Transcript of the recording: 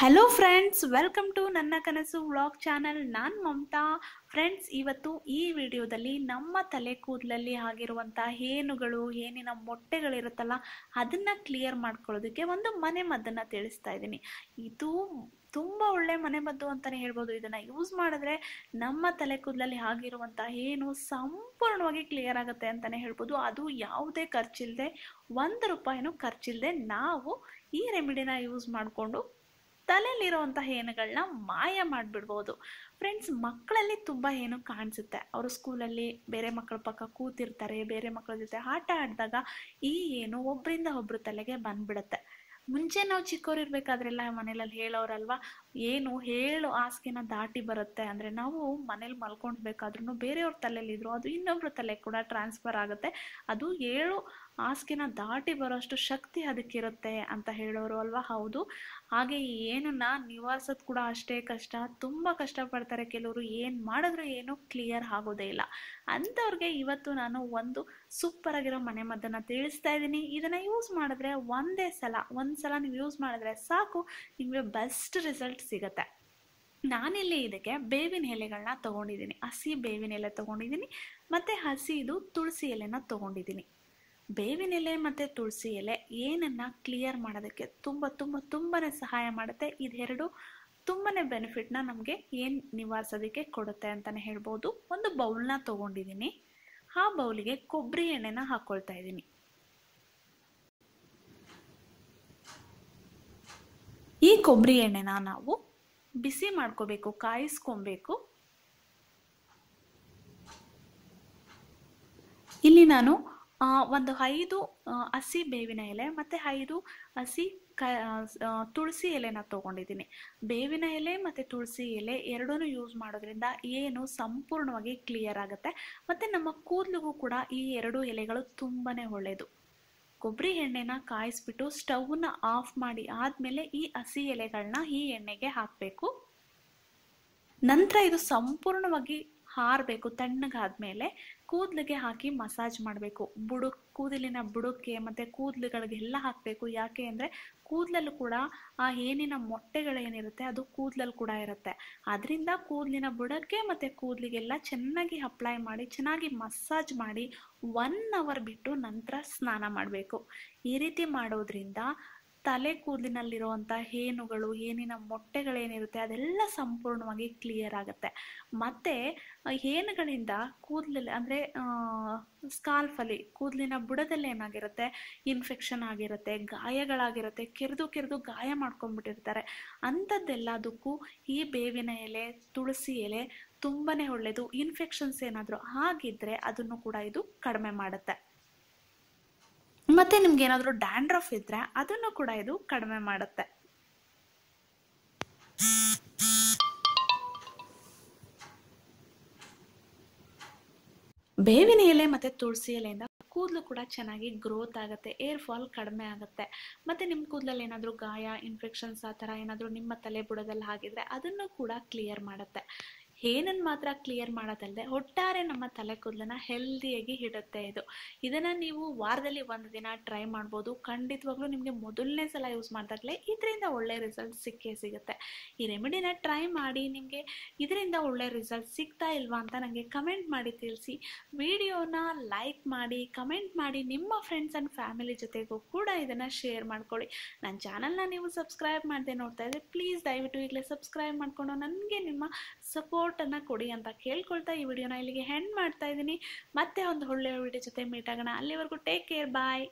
hello friends welcome to ನನ್ನ ಕನಸು vlog channel ನಾನು ಮಮತಾ ಫ್ರೆಂಡ್ಸ್ ಇವತ್ತು ಈ ವಿಡಿಯೋದಲ್ಲಿ ನಮ್ಮ ತಲೆ ಕೂದಲಲ್ಲಿ ಆಗಿರುವಂಥ ಹೇನುಗಳು ಏನಿನ ಮೊಟ್ಟೆಗಳಿರುತ್ತಲ್ಲ ಅದನ್ನು ಕ್ಲಿಯರ್ ಮಾಡ್ಕೊಳ್ಳೋದಕ್ಕೆ ಒಂದು ಮನೆ ಮದ್ದನ್ನು ತಿಳಿಸ್ತಾ ಇದ್ದೀನಿ ಇದು ತುಂಬ ಒಳ್ಳೆ ಮನೆ ಮದ್ದು ಅಂತಲೇ ಹೇಳ್ಬೋದು ಇದನ್ನು ಯೂಸ್ ಮಾಡಿದ್ರೆ ನಮ್ಮ ತಲೆ ಕೂದಲಲ್ಲಿ ಆಗಿರುವಂಥ ಏನು ಸಂಪೂರ್ಣವಾಗಿ ಕ್ಲಿಯರ್ ಆಗುತ್ತೆ ಅಂತಲೇ ಹೇಳ್ಬೋದು ಅದು ಯಾವುದೇ ಖರ್ಚಿಲ್ಲದೆ ಒಂದು ರೂಪಾಯಿನೂ ಖರ್ಚಿಲ್ಲದೆ ನಾವು ಈ ರೆಮಿಡಿನ ಯೂಸ್ ಮಾಡಿಕೊಂಡು ತಲೆಯಲ್ಲಿರುವಂತಹ ಏನುಗಳನ್ನ ಮಾಯ ಮಾಡಿಬಿಡ್ಬೋದು ಫ್ರೆಂಡ್ಸ್ ಮಕ್ಕಳಲ್ಲಿ ತುಂಬ ಏನು ಕಾಣಿಸುತ್ತೆ ಅವರು ಸ್ಕೂಲಲ್ಲಿ ಬೇರೆ ಮಕ್ಕಳ ಪಕ್ಕ ಕೂತಿರ್ತಾರೆ ಬೇರೆ ಮಕ್ಕಳ ಜೊತೆ ಆಟ ಆಡಿದಾಗ ಈ ಏನು ಒಬ್ಬರಿಂದ ಒಬ್ಬರು ತಲೆಗೆ ಬಂದ್ಬಿಡುತ್ತೆ ಮುಂಚೆ ನಾವು ಇರ್ಬೇಕಾದ್ರೆಲ್ಲ ಮನೇಲಲ್ಲಿ ಹೇಳೋರಲ್ವಾ ಏನು ಹೇಳು ಆಸ್ಕೆನ ದಾಟಿ ಬರುತ್ತೆ ಅಂದ್ರೆ ನಾವು ಮನೇಲಿ ಮಲ್ಕೊಂಡ್ಬೇಕಾದ್ರು ಬೇರೆಯವ್ರ ಇದ್ರು ಅದು ಇನ್ನೊಬ್ರ ತಲೆ ಕೂಡ ಟ್ರಾನ್ಸ್ಫರ್ ಆಗುತ್ತೆ ಅದು ಏಳು ಹಾಸಿಗೆನ ದಾಟಿ ಬರೋಷ್ಟು ಶಕ್ತಿ ಅದಕ್ಕಿರುತ್ತೆ ಅಂತ ಹೇಳೋರು ಅಲ್ವಾ ಹೌದು ಹಾಗೆ ಏನನ್ನ ನಿವಾರಿಸೋದು ಕೂಡ ಅಷ್ಟೇ ಕಷ್ಟ ತುಂಬ ಕಷ್ಟಪಡ್ತಾರೆ ಕೆಲವರು ಏನು ಮಾಡಿದ್ರು ಏನು ಕ್ಲಿಯರ್ ಆಗೋದೇ ಇಲ್ಲ ಅಂಥವ್ರಿಗೆ ಇವತ್ತು ನಾನು ಒಂದು ಸೂಪರ್ ಆಗಿರೋ ಮನೆ ಮದ್ದನ್ನು ತಿಳಿಸ್ತಾ ಇದ್ದೀನಿ ಇದನ್ನು ಯೂಸ್ ಮಾಡಿದ್ರೆ ಒಂದೇ ಸಲ ಒಂದು ಸಲ ನೀವು ಯೂಸ್ ಮಾಡಿದ್ರೆ ಸಾಕು ನಿಮಗೆ ಬೆಸ್ಟ್ ರಿಸಲ್ಟ್ ಸಿಗುತ್ತೆ ನಾನಿಲ್ಲಿ ಇದಕ್ಕೆ ಬೇವಿನ ಎಲೆಗಳನ್ನ ತೊಗೊಂಡಿದ್ದೀನಿ ಹಸಿ ಬೇವಿನ ಎಲೆ ತೊಗೊಂಡಿದ್ದೀನಿ ಮತ್ತು ಹಸಿದು ತುಳಸಿ ಎಲೆನ ತೊಗೊಂಡಿದ್ದೀನಿ ಬೇವಿನೆಲೆ ಮತ್ತು ತುಳಸಿ ಎಲೆ ಏನನ್ನು ಕ್ಲಿಯರ್ ಮಾಡೋದಕ್ಕೆ ತುಂಬ ತುಂಬ ತುಂಬಾ ಸಹಾಯ ಮಾಡುತ್ತೆ ಇದೆರಡು ತುಂಬಾ ಬೆನಿಫಿಟ್ನ ನಮಗೆ ಏನು ನಿವಾರಿಸೋದಕ್ಕೆ ಕೊಡುತ್ತೆ ಅಂತಲೇ ಹೇಳ್ಬೋದು ಒಂದು ಬೌಲ್ನ ತೊಗೊಂಡಿದ್ದೀನಿ ಆ ಬೌಲಿಗೆ ಕೊಬ್ಬರಿ ಎಣ್ಣೆನ ಹಾಕ್ಕೊಳ್ತಾ ಇದ್ದೀನಿ ಈ ಕೊಬ್ಬರಿ ಎಣ್ಣೆನ ನಾವು ಬಿಸಿ ಮಾಡ್ಕೋಬೇಕು ಕಾಯಿಸ್ಕೊಬೇಕು ಇಲ್ಲಿ ನಾನು ಒಂದು ಐದು ಹಸಿ ಬೇವಿನ ಎಲೆ ಮತ್ತು ಐದು ಹಸಿ ಕ ತುಳಸಿ ಎಲೆನ ತೊಗೊಂಡಿದ್ದೀನಿ ಬೇವಿನ ಎಲೆ ಮತ್ತು ತುಳಸಿ ಎಲೆ ಎರಡೂ ಯೂಸ್ ಮಾಡೋದ್ರಿಂದ ಏನು ಸಂಪೂರ್ಣವಾಗಿ ಕ್ಲಿಯರ್ ಆಗುತ್ತೆ ಮತ್ತು ನಮ್ಮ ಕೂದಲಿಗೂ ಕೂಡ ಈ ಎರಡು ಎಲೆಗಳು ತುಂಬಾ ಒಳ್ಳೆಯದು ಕೊಬ್ಬರಿ ಎಣ್ಣೆನ ಕಾಯಿಸ್ಬಿಟ್ಟು ಸ್ಟವ್ನ ಆಫ್ ಮಾಡಿ ಆದಮೇಲೆ ಈ ಹಸಿ ಎಲೆಗಳನ್ನ ಈ ಎಣ್ಣೆಗೆ ಹಾಕಬೇಕು ನಂತರ ಇದು ಸಂಪೂರ್ಣವಾಗಿ ಹಾರಬೇಕು ತಣ್ಣಗಾದ್ಮೇಲೆ ಕೂದಲಿಗೆ ಹಾಕಿ ಮಸಾಜ್ ಮಾಡಬೇಕು ಬುಡು ಕೂದಲಿನ ಬುಡಕ್ಕೆ ಮತ್ತು ಕೂದಲುಗಳಿಗೆಲ್ಲ ಹಾಕಬೇಕು ಯಾಕೆ ಅಂದರೆ ಕೂದಲಲ್ಲೂ ಕೂಡ ಆ ಏನಿನ ಮೊಟ್ಟೆಗಳೇನಿರುತ್ತೆ ಅದು ಕೂದಲಲ್ಲಿ ಕೂಡ ಇರುತ್ತೆ ಅದರಿಂದ ಕೂದಲಿನ ಬುಡಕ್ಕೆ ಮತ್ತು ಕೂದಲಿಗೆಲ್ಲ ಚೆನ್ನಾಗಿ ಅಪ್ಲೈ ಮಾಡಿ ಚೆನ್ನಾಗಿ ಮಸಾಜ್ ಮಾಡಿ ಒನ್ ಅವರ್ ಬಿಟ್ಟು ನಂತರ ಸ್ನಾನ ಮಾಡಬೇಕು ಈ ರೀತಿ ಮಾಡೋದ್ರಿಂದ ತಲೆ ಕೂದಲಿನಲ್ಲಿರುವಂಥ ಹೇನುಗಳು ಹೇನಿನ ಮೊಟ್ಟೆಗಳೇನಿರುತ್ತೆ ಅದೆಲ್ಲ ಸಂಪೂರ್ಣವಾಗಿ ಕ್ಲಿಯರ್ ಆಗುತ್ತೆ ಮತ್ತು ಹೇನುಗಳಿಂದ ಕೂದಲಲ್ಲಿ ಅಂದರೆ ಸ್ಕಾಲ್ಫಲಿ ಕೂದಲಿನ ಬುಡದಲ್ಲಿ ಏನಾಗಿರುತ್ತೆ ಇನ್ಫೆಕ್ಷನ್ ಆಗಿರುತ್ತೆ ಗಾಯಗಳಾಗಿರುತ್ತೆ ಕೆರೆದು ಕೆರೆದು ಗಾಯ ಮಾಡ್ಕೊಂಡ್ಬಿಟ್ಟಿರ್ತಾರೆ ಅಂಥದ್ದೆಲ್ಲದಕ್ಕೂ ಈ ಬೇವಿನ ಎಲೆ ತುಳಸಿ ಎಲೆ ತುಂಬಾ ಒಳ್ಳೆಯದು ಇನ್ಫೆಕ್ಷನ್ಸ್ ಏನಾದರೂ ಆಗಿದ್ದರೆ ಅದನ್ನು ಕೂಡ ಇದು ಕಡಿಮೆ ಮಾಡುತ್ತೆ ಮತ್ತೆ ನಿಮ್ಗೆ ಏನಾದರೂ ಡ್ಯಾಂಡ್ರಫ್ ಇದ್ರೆ ಅದನ್ನು ಕೂಡ ಇದು ಕಡಿಮೆ ಮಾಡುತ್ತೆ ಬೇವಿನ ಎಲೆ ಮತ್ತೆ ತುಳಸಿ ಎಲೆಯಿಂದ ಕೂದಲು ಕೂಡ ಚೆನ್ನಾಗಿ ಗ್ರೋತ್ ಆಗುತ್ತೆ ಏರ್ ಫಾಲ್ ಕಡಿಮೆ ಆಗುತ್ತೆ ಮತ್ತೆ ನಿಮ್ಮ ಕೂದಲಲ್ಲಿ ಏನಾದರೂ ಗಾಯ ಇನ್ಫೆಕ್ಷನ್ಸ್ ಆ ಥರ ಏನಾದರೂ ನಿಮ್ಮ ತಲೆ ಬುಡದಲ್ಲಿ ಹಾಗಿದ್ರೆ ಅದನ್ನು ಕೂಡ ಕ್ಲಿಯರ್ ಮಾಡುತ್ತೆ ಏನನ್ನು ಮಾತ್ರ ಕ್ಲಿಯರ್ ಮಾಡೋದಲ್ಲದೆ ಒಟ್ಟಾರೆ ನಮ್ಮ ತಲೆ ಕೂದಲನ್ನ ಹೆಲ್ದಿಯಾಗಿ ಇಡುತ್ತೆ ಇದು ಇದನ್ನು ನೀವು ವಾರದಲ್ಲಿ ಒಂದು ದಿನ ಟ್ರೈ ಮಾಡ್ಬೋದು ಖಂಡಿತವಾಗ್ಲೂ ನಿಮಗೆ ಮೊದಲನೇ ಸಲ ಯೂಸ್ ಮಾಡಿದಾಗಲೇ ಇದರಿಂದ ಒಳ್ಳೆ ರಿಸಲ್ಟ್ ಸಿಕ್ಕೇ ಸಿಗುತ್ತೆ ಈ ರೆಮಿಡಿನ ಟ್ರೈ ಮಾಡಿ ನಿಮಗೆ ಇದರಿಂದ ಒಳ್ಳೆ ರಿಸಲ್ಟ್ ಸಿಗ್ತಾ ಇಲ್ವಾ ಅಂತ ನನಗೆ ಕಮೆಂಟ್ ಮಾಡಿ ತಿಳಿಸಿ ವಿಡಿಯೋನ ಲೈಕ್ ಮಾಡಿ ಕಮೆಂಟ್ ಮಾಡಿ ನಿಮ್ಮ ಫ್ರೆಂಡ್ಸ್ ಆ್ಯಂಡ್ ಫ್ಯಾಮಿಲಿ ಜೊತೆಗೂ ಕೂಡ ಇದನ್ನು ಶೇರ್ ಮಾಡ್ಕೊಳ್ಳಿ ನನ್ನ ಚಾನಲ್ನ ನೀವು ಸಬ್ಸ್ಕ್ರೈಬ್ ಮಾಡದೆ ನೋಡ್ತಾ ಇದ್ದರೆ ಪ್ಲೀಸ್ ದಯವಿಟ್ಟು ಈಗಲೇ ಸಬ್ಸ್ಕ್ರೈಬ್ ಮಾಡಿಕೊಂಡು ನನಗೆ ನಿಮ್ಮ ಸಪೋರ್ಟ್ ಸಪೋರ್ಟನ್ನು ಕೊಡಿ ಅಂತ ಕೇಳ್ಕೊಳ್ತಾ ಈ ವಿಡಿಯೋನ ಇಲ್ಲಿಗೆ ಹೆಂಡ್ ಮಾಡ್ತಾ ಇದ್ದೀನಿ ಮತ್ತೆ ಒಂದು ಒಳ್ಳೆಯ ವಿಡಿಯೋ ಜೊತೆ ಮೀಟ್ ಆಗೋಣ ಅಲ್ಲಿವರೆಗೂ ಟೇಕ್ ಕೇರ್ ಬಾಯ್